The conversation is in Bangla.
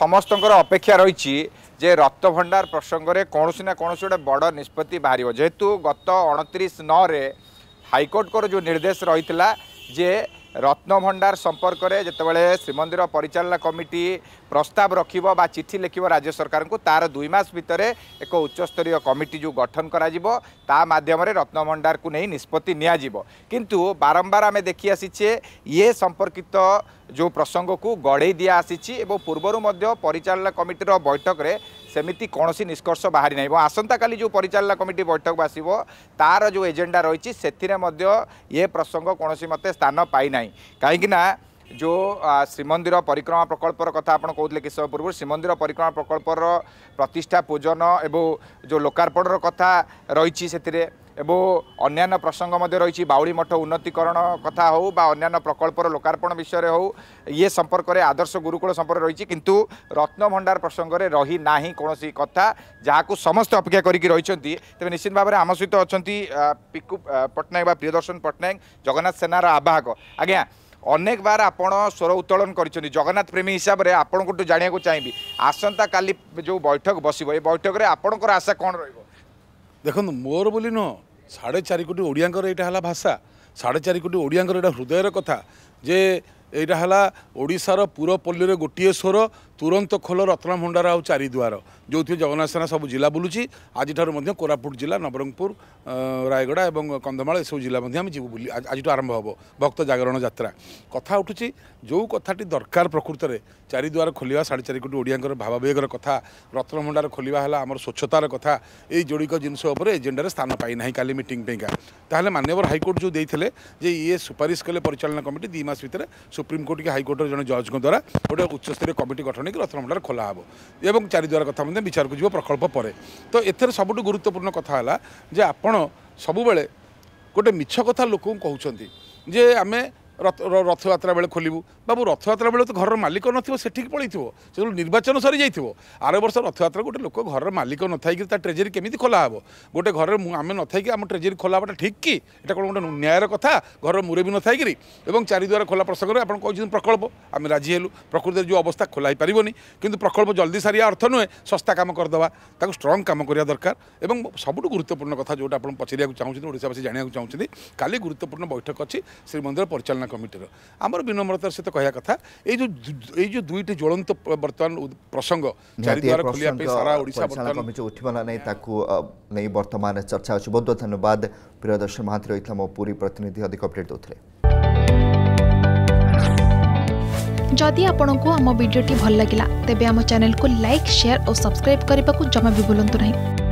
ସମସ୍ତଙ୍କର ଅପେକ୍ଷା ରହିଛି ଯେ ରକ୍ତଭଣ୍ଡାର ପ୍ରସଙ୍ଗରେ କୌଣସି ନା କୌଣସି ଗୋଟେ ବଡ଼ ନିଷ୍ପତ୍ତି ବାହାରିବ ଯେହେତୁ ଗତ ଅଣତିରିଶ ନଅରେ ହାଇକୋର୍ଟଙ୍କର ଯେଉଁ ନିର୍ଦ୍ଦେଶ ରହିଥିଲା ଯେ ରତ୍ନଭଣ୍ଡାର ସମ୍ପର୍କରେ ଯେତେବେଳେ ଶ୍ରୀମନ୍ଦିର ପରିଚାଳନା କମିଟି ପ୍ରସ୍ତାବ ରଖିବ ବା ଚିଠି ଲେଖିବ ରାଜ୍ୟ ସରକାରଙ୍କୁ ତା'ର ଦୁଇ ମାସ ଭିତରେ ଏକ ଉଚ୍ଚସ୍ତରୀୟ କମିଟି ଯେଉଁ ଗଠନ କରାଯିବ ତା ମାଧ୍ୟମରେ ରତ୍ନଭଣ୍ଡାରକୁ ନେଇ ନିଷ୍ପତ୍ତି ନିଆଯିବ କିନ୍ତୁ ବାରମ୍ବାର ଆମେ ଦେଖିଆସିଛେ ଇଏ ସମ୍ପର୍କିତ ଯେଉଁ ପ୍ରସଙ୍ଗକୁ ଗଡ଼େଇ ଦିଆ ଆସିଛି ଏବଂ ପୂର୍ବରୁ ମଧ୍ୟ ପରିଚାଳନା କମିଟିର ବୈଠକରେ ସେମିତି କୌଣସି ନିଷ୍କର୍ଷ ବାହାରି ନାହିଁ ଏବଂ ଆସନ୍ତାକାଲି ଯେଉଁ ପରିଚାଳନା କମିଟି ବୈଠକକୁ ଆସିବ ତା'ର ଯେଉଁ ଏଜେଣ୍ଡା ରହିଛି ସେଥିରେ ମଧ୍ୟ ଏ ପ୍ରସଙ୍ଗ କୌଣସି ମତେ ସ୍ଥାନ ପାଇନାହିଁ କାହିଁକିନା जो श्रीमंदिर परिक्रमा प्रकल्पर कथा आप कहते कि समय पूर्व श्रीमंदिर परिक्रमा प्रकल्पर प्रतिष्ठा पूजन एवं जो लोकार्पणर कथा रही ए अन्यान्य प्रसङ्ग मध्यडी मठ उन्नतिकरण कथा अन्य प्रकल्पर लोकार्पण विषय हो ये संपर्क यपर्कै आदर्श गुरुकुल सम्पर्क रहेछ किन रत्नभण्डार प्रसङ्गले रहिना कथा जहाँको समस्त अपेक्षा गरिन्छ तपाईँ निश्चित भावना सहित अलि पिको पट्टनायक वा प्रियदर्शन पट्टनायक जगन्नाथ सेनार आवाहक आज्ञा अनेक बार स्वर उत्तोलन गरिन्छ जगन्नाथ प्रेमी हिसाब आपण हिसाबले आप आसंता चाहिँ जो बैठक बस्यो ए बैठकले आप रह मोर बोली नुह সাড়ে চারি কোটি ওড়িয়াঙ্কর এটা হল ভাষা সাড়ে চারি কোটি ওড়িয়াঙ্কর এটা হৃদয়ের কথা যে ଏଇଟା ହେଲା ଓଡ଼ିଶାର ପୁରପଲ୍ଲୀରେ ଗୋଟିଏ ସ୍ୱର ତୁରନ୍ତ ଖୋଲ ରତ୍ନା ଭଣ୍ଡାର ଆଉ ଚାରିଦୁଆର ଯେଉଁଥିରେ ଜଗନ୍ନାଥ ସେନା ସବୁ ଜିଲ୍ଲା ବୁଲୁଛି ଆଜିଠାରୁ ମଧ୍ୟ କୋରାପୁଟ ଜିଲ୍ଲା ନବରଙ୍ଗପୁର ରାୟଗଡ଼ା ଏବଂ କନ୍ଧମାଳ ଏସବୁ ଜିଲ୍ଲା ମଧ୍ୟ ଆମେ ଯିବୁ ବୁଲି ଆଜିଠୁ ଆରମ୍ଭ ହେବ ଭକ୍ତ ଜାଗରଣ ଯାତ୍ରା କଥା ଉଠୁଛି ଯେଉଁ କଥାଟି ଦରକାର ପ୍ରକୃତରେ ଚାରିଦୁଆର ଖୋଲିବା ସାଢ଼େ ଚାରି କୋଟି ଓଡ଼ିଆଙ୍କର ଭାବାବେଗର କଥା ରତ୍ନଭଣ୍ଡାର ଖୋଲିବା ହେଲା ଆମର ସ୍ୱଚ୍ଛତାର କଥା ଏଇ ଯୋଡ଼ିକ ଜିନିଷ ଉପରେ ଏଜେଣ୍ଡାରେ ସ୍ଥାନ ପାଇନାହିଁ କାଲି ମିଟିଂ ପାଇଁକା ତାହେଲେ ମାନ୍ୟବର ହାଇକୋର୍ଟ ଯେଉଁ ଦେଇଥିଲେ ଯେ ଇଏ ସୁପାରିଶ କଲେ ପରିଚାଳନା କମିଟି ଦୁଇ ମାସ ଭିତରେ ସୁପ୍ରିମକୋର୍ଟ କି ହାଇକୋର୍ଟର ଜଣେ ଜଜ୍ଙ୍କ ଦ୍ୱାରା ଗୋଟେ ଉଚ୍ଚସ୍ତରୀୟ କମିଟି ଗଠନ ହୋଇକି ରତ୍ନଭଣ୍ଡାର ଖୋଲା ହେବ ଏବଂ ଚାରିଦ୍ୱାର କଥା ମଧ୍ୟ ବିଚାରକୁ ଯିବ ପ୍ରକଳ୍ପ ପରେ ତ ଏଥିରେ ସବୁଠୁ ଗୁରୁତ୍ୱପୂର୍ଣ୍ଣ କଥା ହେଲା ଯେ ଆପଣ ସବୁବେଳେ ଗୋଟେ ମିଛ କଥା ଲୋକଙ୍କୁ କହୁଛନ୍ତି ଯେ ଆମେ রথযাত্রা বেড়ে খোলু বাবু রথযাত্রা বেড়ে তো ঘরের মালিক নথিব সেঠিক পড়াইব সেগুলো নির্বাচন সরি যাই আর বর্ষ রথযাত্রা গোটে লোক ঘরের মালিক নথাইকি তার ট্রেজেরি কমিটি খোলা হব গোটে ঘরের আমি নথাইকি আমার ট্রেজেরি খোলা হওয়াটা ঠিক কি এটা কোণ গোটে ন্যায়ের কথা ঘরের মুরবী নথাইকি এবং চারিদ্বার খোলা প্রসঙ্গে আপনার কিন্তু প্রকল্প আমি রাজি হলু প্রকৃতির যে অবস্থা খোলা হয়ে হইপারি কিন্তু প্রকল্প জলদি সারিয়া অর্থ নুহে শস্তা কাম করদেবা তাকে স্ট্রং কাম করা দরকার এবং সবুঠু গুরুত্বপূর্ণ কথা যেটা আপনার পচারিয়া চাহিদা ওড়িশাবাসী জাঁয়া চাহিদা কালি গুরুত্বপূর্ণ বৈঠক অছি শ্রীমন্দির পরিচালনা কমিটির আমার বিনম্রতার সহ কহা কথা এই যে এই যে দুইটি জ্বলন্ত বর্তমান প্রসঙ্গ বর্তমান চর্চা হচ্ছে বহু ধন্যবাদ প্রিয় দর্শক মহাতি রইতলা মো পুরী প্রতিনিধি অধিক অপডেট দউথলে যদি আপনার আমার ভিডিওটি ভাল লাগিলা তেবে আমার চ্যানেলকে লাইক শেয়ার ও সবসক্রাইব করা জমা বি ভুলতু না